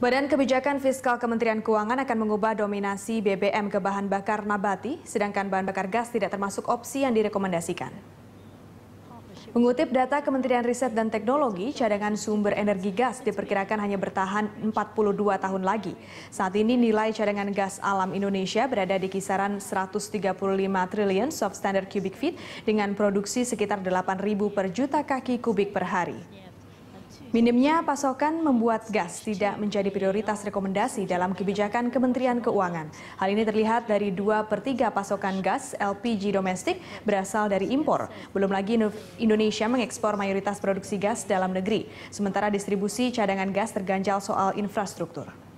Badan Kebijakan Fiskal Kementerian Keuangan akan mengubah dominasi BBM ke bahan bakar nabati, sedangkan bahan bakar gas tidak termasuk opsi yang direkomendasikan. Mengutip data Kementerian Riset dan Teknologi, cadangan sumber energi gas diperkirakan hanya bertahan 42 tahun lagi. Saat ini nilai cadangan gas alam Indonesia berada di kisaran 135 triliun soft standard cubic feet dengan produksi sekitar 8.000 per juta kaki kubik per hari. Minimnya pasokan membuat gas tidak menjadi prioritas rekomendasi dalam kebijakan Kementerian Keuangan. Hal ini terlihat dari dua per tiga pasokan gas LPG domestik berasal dari impor. Belum lagi Indonesia mengekspor mayoritas produksi gas dalam negeri. Sementara distribusi cadangan gas terganjal soal infrastruktur.